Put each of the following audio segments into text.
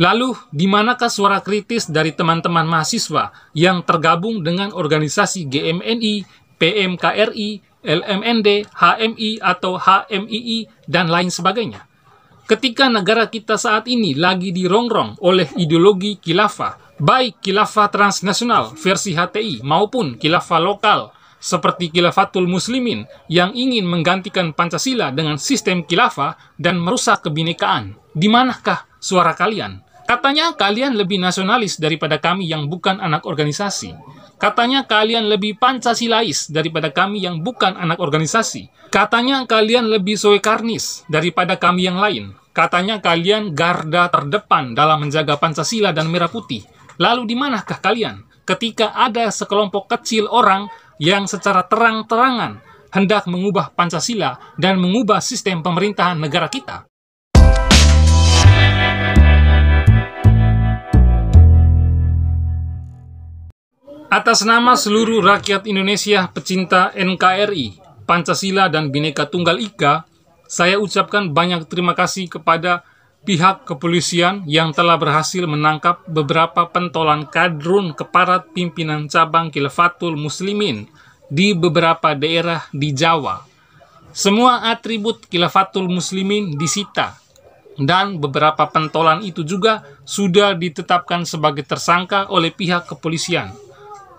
Lalu, di manakah suara kritis dari teman-teman mahasiswa yang tergabung dengan organisasi GMNI, PMKRI, LMND, HMI atau HMII, dan lain sebagainya? Ketika negara kita saat ini lagi dirongrong oleh ideologi khilafah, baik khilafah transnasional versi HTI maupun khilafah lokal seperti Khilafatul Muslimin yang ingin menggantikan Pancasila dengan sistem khilafah dan merusak kebinekaan. Di manakah suara kalian? Katanya kalian lebih nasionalis daripada kami yang bukan anak organisasi. Katanya kalian lebih Pancasilais daripada kami yang bukan anak organisasi. Katanya kalian lebih soekarnis daripada kami yang lain. Katanya kalian garda terdepan dalam menjaga Pancasila dan Merah Putih. Lalu di manakah kalian ketika ada sekelompok kecil orang yang secara terang-terangan hendak mengubah Pancasila dan mengubah sistem pemerintahan negara kita? Atas nama seluruh rakyat Indonesia pecinta NKRI, Pancasila dan Bhinneka Tunggal Ika, saya ucapkan banyak terima kasih kepada pihak kepolisian yang telah berhasil menangkap beberapa pentolan kadrun keparat pimpinan cabang Kilafatul Muslimin di beberapa daerah di Jawa. Semua atribut Kilafatul Muslimin disita dan beberapa pentolan itu juga sudah ditetapkan sebagai tersangka oleh pihak kepolisian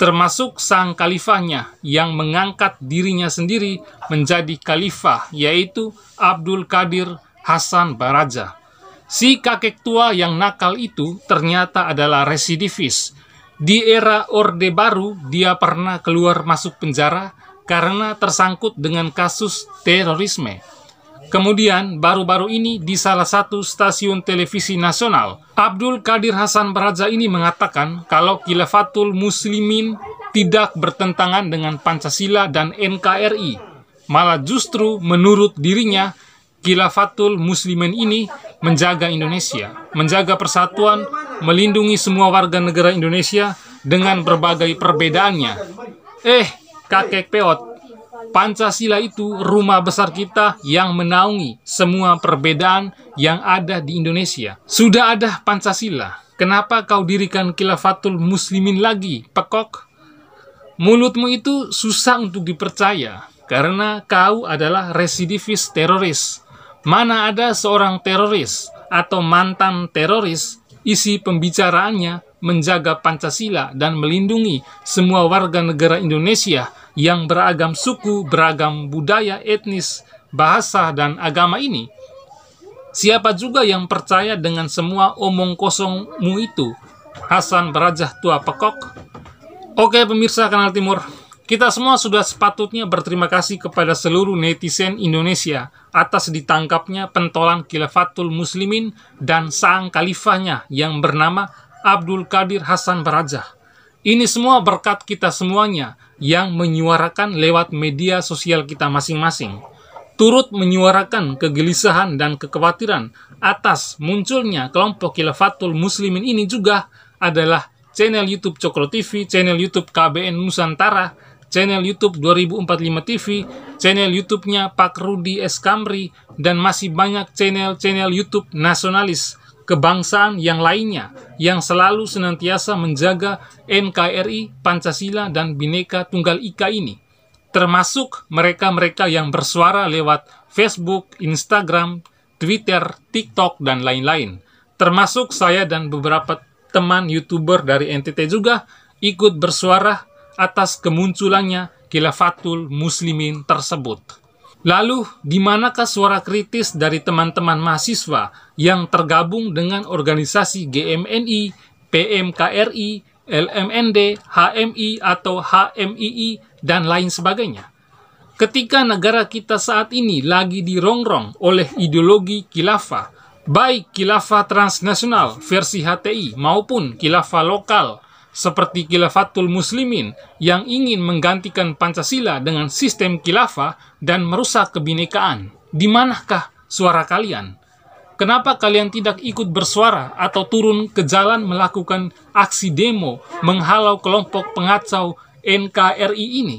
termasuk sang khalifahnya yang mengangkat dirinya sendiri menjadi khalifah yaitu Abdul Qadir Hasan Baraja. Si kakek tua yang nakal itu ternyata adalah residivis. Di era Orde Baru dia pernah keluar masuk penjara karena tersangkut dengan kasus terorisme. Kemudian, baru-baru ini di salah satu stasiun televisi nasional, Abdul Kadir Hasan Baraja ini mengatakan kalau Khilafatul Muslimin tidak bertentangan dengan Pancasila dan NKRI. Malah justru menurut dirinya, Khilafatul Muslimin ini menjaga Indonesia, menjaga persatuan, melindungi semua warga negara Indonesia dengan berbagai perbedaannya. Eh, kakek peot, Pancasila itu rumah besar kita yang menaungi semua perbedaan yang ada di Indonesia. Sudah ada Pancasila, kenapa kau dirikan kilafatul muslimin lagi, pekok? Mulutmu itu susah untuk dipercaya, karena kau adalah residivis teroris. Mana ada seorang teroris atau mantan teroris isi pembicaraannya menjaga Pancasila dan melindungi semua warga negara Indonesia yang beragam suku, beragam budaya, etnis, bahasa, dan agama ini. Siapa juga yang percaya dengan semua omong kosongmu itu? Hasan Berajah Tua Pekok. Oke pemirsa Kanal Timur, kita semua sudah sepatutnya berterima kasih kepada seluruh netizen Indonesia atas ditangkapnya pentolan Khilafatul Muslimin dan sang khalifahnya yang bernama Abdul Qadir Hasan Berajah. Ini semua berkat kita semuanya yang menyuarakan lewat media sosial kita masing-masing. Turut menyuarakan kegelisahan dan kekhawatiran atas munculnya kelompok Khilafatul Muslimin ini juga adalah channel YouTube Cokro TV, channel YouTube KBN Nusantara, channel YouTube 2045 TV, channel YouTube-nya Pak Rudi Eskamri dan masih banyak channel-channel YouTube nasionalis kebangsaan yang lainnya yang selalu senantiasa menjaga NKRI, Pancasila, dan Bineka Tunggal Ika ini. Termasuk mereka-mereka yang bersuara lewat Facebook, Instagram, Twitter, TikTok, dan lain-lain. Termasuk saya dan beberapa teman YouTuber dari NTT juga ikut bersuara atas kemunculannya Khilafatul Muslimin tersebut. Lalu, di manakah suara kritis dari teman-teman mahasiswa yang tergabung dengan organisasi GMNI, PMKRI, LMND, HMI atau HMII, dan lain sebagainya? Ketika negara kita saat ini lagi dirongrong oleh ideologi khilafah, baik khilafah transnasional versi HTI maupun khilafah lokal seperti Khilafatul Muslimin yang ingin menggantikan Pancasila dengan sistem khilafah dan merusak kebinekaan. Di manakah suara kalian? Kenapa kalian tidak ikut bersuara atau turun ke jalan melakukan aksi demo menghalau kelompok pengacau NKRI ini?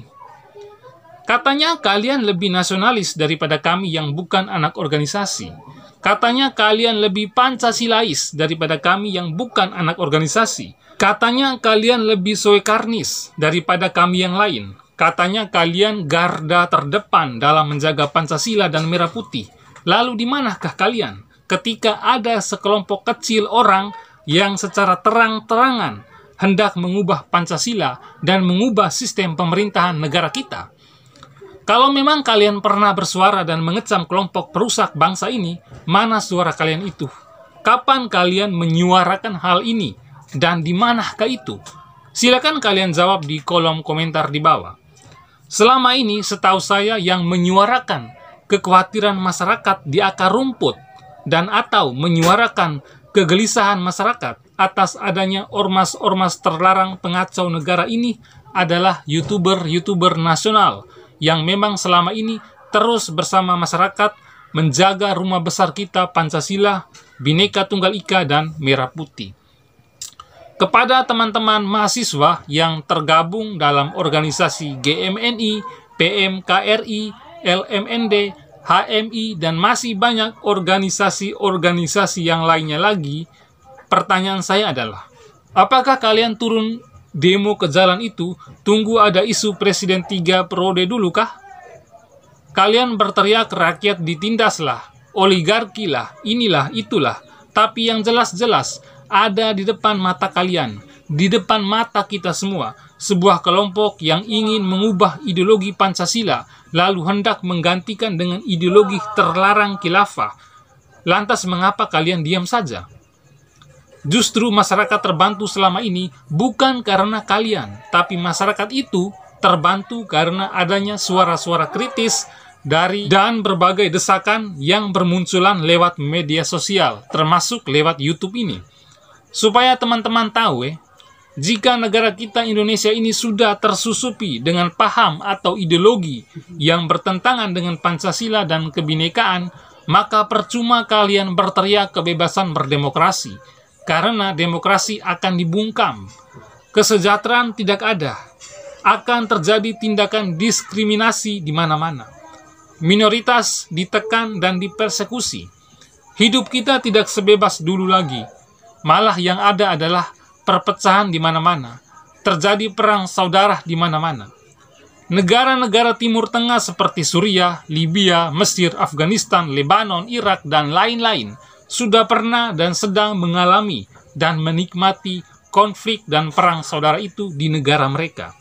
Katanya kalian lebih nasionalis daripada kami yang bukan anak organisasi. Katanya kalian lebih Pancasilais daripada kami yang bukan anak organisasi Katanya kalian lebih soekarnis daripada kami yang lain. Katanya kalian garda terdepan dalam menjaga Pancasila dan Merah Putih. Lalu di manakah kalian ketika ada sekelompok kecil orang yang secara terang-terangan hendak mengubah Pancasila dan mengubah sistem pemerintahan negara kita? Kalau memang kalian pernah bersuara dan mengecam kelompok perusak bangsa ini, mana suara kalian itu? Kapan kalian menyuarakan hal ini? Dan di manakah itu? Silakan kalian jawab di kolom komentar di bawah. Selama ini setahu saya yang menyuarakan kekhawatiran masyarakat di akar rumput dan atau menyuarakan kegelisahan masyarakat atas adanya ormas-ormas terlarang pengacau negara ini adalah YouTuber-YouTuber nasional yang memang selama ini terus bersama masyarakat menjaga rumah besar kita Pancasila, Bhinneka Tunggal Ika, dan Merah Putih kepada teman-teman mahasiswa yang tergabung dalam organisasi GMNI, PMKRI, LMND, HMI, dan masih banyak organisasi-organisasi yang lainnya lagi, pertanyaan saya adalah, apakah kalian turun demo ke jalan itu, tunggu ada isu presiden 3 periode dulu kah? Kalian berteriak rakyat ditindaslah, oligarkilah, inilah, itulah. Tapi yang jelas-jelas, ada di depan mata kalian, di depan mata kita semua, sebuah kelompok yang ingin mengubah ideologi Pancasila lalu hendak menggantikan dengan ideologi terlarang khilafah. Lantas mengapa kalian diam saja? Justru masyarakat terbantu selama ini bukan karena kalian, tapi masyarakat itu terbantu karena adanya suara-suara kritis dari dan berbagai desakan yang bermunculan lewat media sosial, termasuk lewat YouTube ini. Supaya teman-teman tahu ya, jika negara kita Indonesia ini sudah tersusupi dengan paham atau ideologi yang bertentangan dengan Pancasila dan kebinekaan, maka percuma kalian berteriak kebebasan berdemokrasi, karena demokrasi akan dibungkam. Kesejahteraan tidak ada, akan terjadi tindakan diskriminasi di mana-mana. Minoritas ditekan dan dipersekusi. Hidup kita tidak sebebas dulu lagi Malah yang ada adalah perpecahan di mana-mana. Terjadi perang saudara di mana-mana. Negara-negara Timur Tengah seperti Suriah, Libya, Mesir, Afghanistan, Lebanon, Irak, dan lain-lain sudah pernah dan sedang mengalami dan menikmati konflik dan perang saudara itu di negara mereka.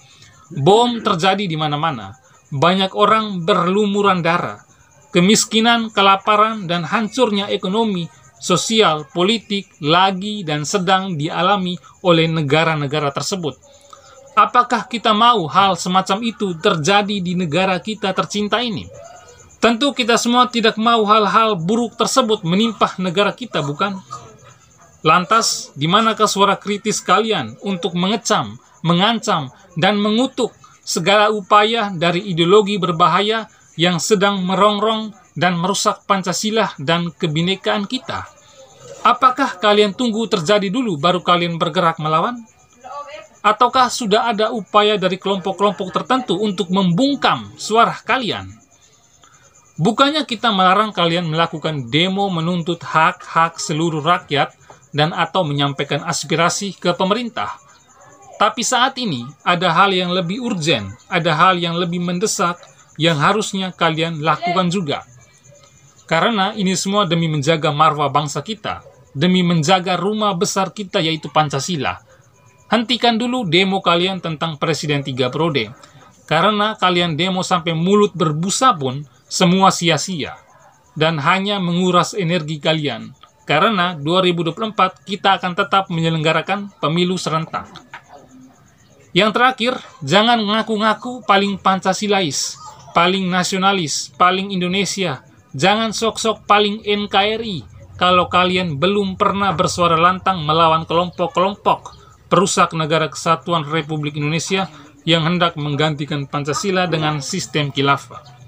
Bom terjadi di mana-mana. Banyak orang berlumuran darah. Kemiskinan, kelaparan, dan hancurnya ekonomi sosial, politik lagi dan sedang dialami oleh negara-negara tersebut. Apakah kita mau hal semacam itu terjadi di negara kita tercinta ini? Tentu kita semua tidak mau hal-hal buruk tersebut menimpa negara kita, bukan? Lantas, di manakah suara kritis kalian untuk mengecam, mengancam, dan mengutuk segala upaya dari ideologi berbahaya yang sedang merongrong dan merusak Pancasila dan kebinekaan kita. Apakah kalian tunggu terjadi dulu baru kalian bergerak melawan? Ataukah sudah ada upaya dari kelompok-kelompok tertentu untuk membungkam suara kalian? Bukannya kita melarang kalian melakukan demo menuntut hak-hak seluruh rakyat dan atau menyampaikan aspirasi ke pemerintah. Tapi saat ini ada hal yang lebih urgen, ada hal yang lebih mendesak yang harusnya kalian lakukan juga. Karena ini semua demi menjaga marwah bangsa kita, demi menjaga rumah besar kita yaitu Pancasila. Hentikan dulu demo kalian tentang presiden tiga Prode, Karena kalian demo sampai mulut berbusa pun semua sia-sia dan hanya menguras energi kalian. Karena 2024 kita akan tetap menyelenggarakan pemilu serentak. Yang terakhir, jangan ngaku-ngaku paling Pancasilais, paling nasionalis, paling Indonesia, Jangan sok-sok paling NKRI kalau kalian belum pernah bersuara lantang melawan kelompok-kelompok perusak negara kesatuan Republik Indonesia yang hendak menggantikan Pancasila dengan sistem khilafah.